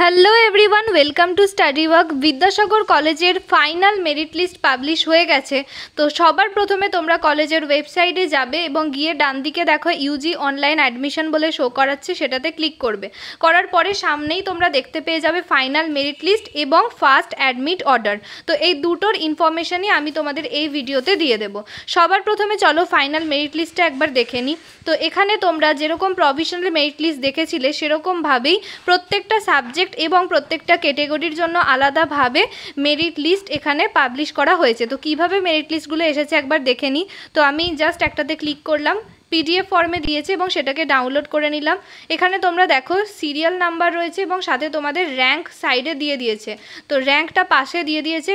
hello everyone welcome to study work Vidyasagar কলেজের final merit list publish হয়ে গেছে তো সবার প্রথমে তোমরা কলেজের ওয়েবসাইটে যাবে এবং গিয়ে ডান দিকে দেখো ইউজি অনলাইন অ্যাডমিশন বলে শো করাচ্ছে সেটাতে ক্লিক করবে করার পরে সামনেই তোমরা দেখতে পেয়ে যাবে ফাইনাল মেরিট লিস্ট এবং ফার্স্ট অ্যাডমিট অর্ডার তো এই দুটোর ইনফরমেশানই আমি তোমাদের এই ভিডিওতে দিয়ে দেব সবার প্রথমে চলো ফাইনাল মেরিট লিস্টটা একবার দেখে নিই তো এখানে তোমরা যেরকম প্রভিশনাল মেরিট লিস্ট দেখেছিলে সেরকমভাবেই প্রত্যেকটা সাবজেক্ট সাবজেক্ট এবং প্রত্যেকটা ক্যাটেগরির জন্য আলাদাভাবে মেরিট লিস্ট এখানে পাবলিশ করা হয়েছে তো কিভাবে মেরিট লিস্টগুলো এসেছে একবার দেখে নিই তো আমি জাস্ট একটাতে ক্লিক করলাম পিডিএফ ফর্মে দিয়েছে এবং সেটাকে ডাউনলোড করে নিলাম এখানে তোমরা দেখো সিরিয়াল নাম্বার রয়েছে এবং সাথে তোমাদের র্যাঙ্ক সাইডে দিয়ে দিয়েছে তো র্যাঙ্কটা পাশে দিয়ে দিয়েছে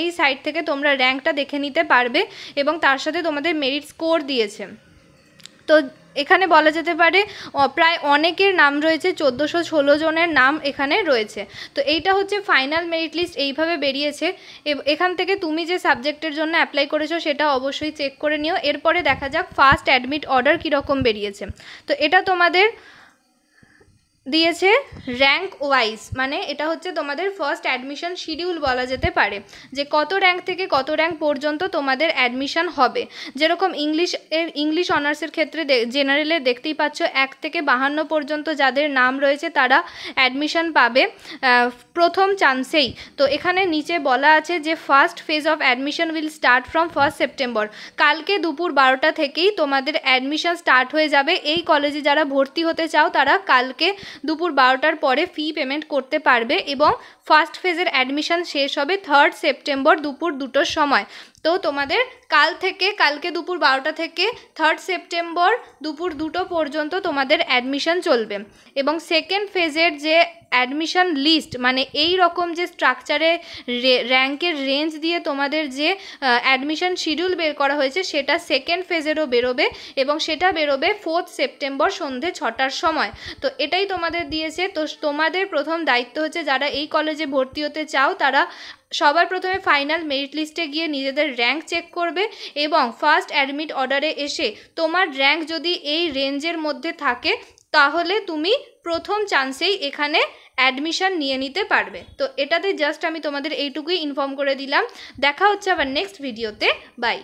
এই সাইড থেকে তোমরা র্যাঙ্কটা দেখে নিতে পারবে এবং তার সাথে তোমাদের মেরিট স্কোর দিয়েছে তো এখানে বলা যেতে পারে প্রায় অনেকের নাম রয়েছে চোদ্দোশো ষোলো জনের নাম এখানে রয়েছে তো এইটা হচ্ছে ফাইনাল মেরিট লিস্ট এইভাবে বেরিয়েছে এখান থেকে তুমি যে সাবজেক্টের জন্য অ্যাপ্লাই করেছো সেটা অবশ্যই চেক করে নিও এরপরে দেখা যাক ফার্স্ট অ্যাডমিট অর্ডার কীরকম বেরিয়েছে তো এটা তোমাদের দিয়েছে র্যাঙ্ক ওয়াইজ মানে এটা হচ্ছে তোমাদের ফার্স্ট অ্যাডমিশন শিডিউল বলা যেতে পারে যে কত র্যাঙ্ক থেকে কত র্যাঙ্ক পর্যন্ত তোমাদের অ্যাডমিশন হবে যেরকম ইংলিশ এর ইংলিশ অনার্সের ক্ষেত্রে জেনারেলে দেখতেই পাচ্ছ এক থেকে বাহান্ন পর্যন্ত যাদের নাম রয়েছে তারা অ্যাডমিশন পাবে প্রথম চান্সেই তো এখানে নিচে বলা আছে যে first phase of admission will start from first September কালকে দুপুর বারোটা থেকেই তোমাদের অ্যাডমিশন স্টার্ট হয়ে যাবে এই কলেজে যারা ভর্তি হতে চাও তারা কালকে দুপুর বারোটার পরে ফি পেমেন্ট করতে পারবে এবং ফার্স্ট ফেজের অ্যাডমিশন শেষ হবে থার্ড সেপ্টেম্বর দুপুর দুটোর সময় তো তোমাদের কাল থেকে কালকে দুপুর বারোটা থেকে থার্ড সেপ্টেম্বর দুপুর দুটো পর্যন্ত তোমাদের অ্যাডমিশন চলবে এবং সেকেন্ড ফেজের যে অ্যাডমিশান লিস্ট মানে এই রকম যে স্ট্রাকচারে র্যাঙ্কের রেঞ্জ দিয়ে তোমাদের যে অ্যাডমিশান শিডিউল বের করা হয়েছে সেটা সেকেন্ড ফেজেরও বেরোবে এবং সেটা বেরোবে ফোর্থ সেপ্টেম্বর সন্ধে ছটার সময় তো এটাই তোমাদের দিয়েছে তো তোমাদের প্রথম দায়িত্ব হচ্ছে যারা এই কলেজে ভর্তি হতে চাও তারা সবার প্রথমে ফাইনাল মেরিট লিস্টে গিয়ে নিজেদের র্যাঙ্ক চেক করবে এবং ফার্স্ট অ্যাডমিট অর্ডারে এসে তোমার র্যাঙ্ক যদি এই রেঞ্জের মধ্যে থাকে তাহলে তুমি প্রথম চান্সেই এখানে অ্যাডমিশান নিয়ে নিতে পারবে তো এটাতে জাস্ট আমি তোমাদের এইটুকুই ইনফর্ম করে দিলাম দেখা হচ্ছে আবার নেক্সট ভিডিওতে বাই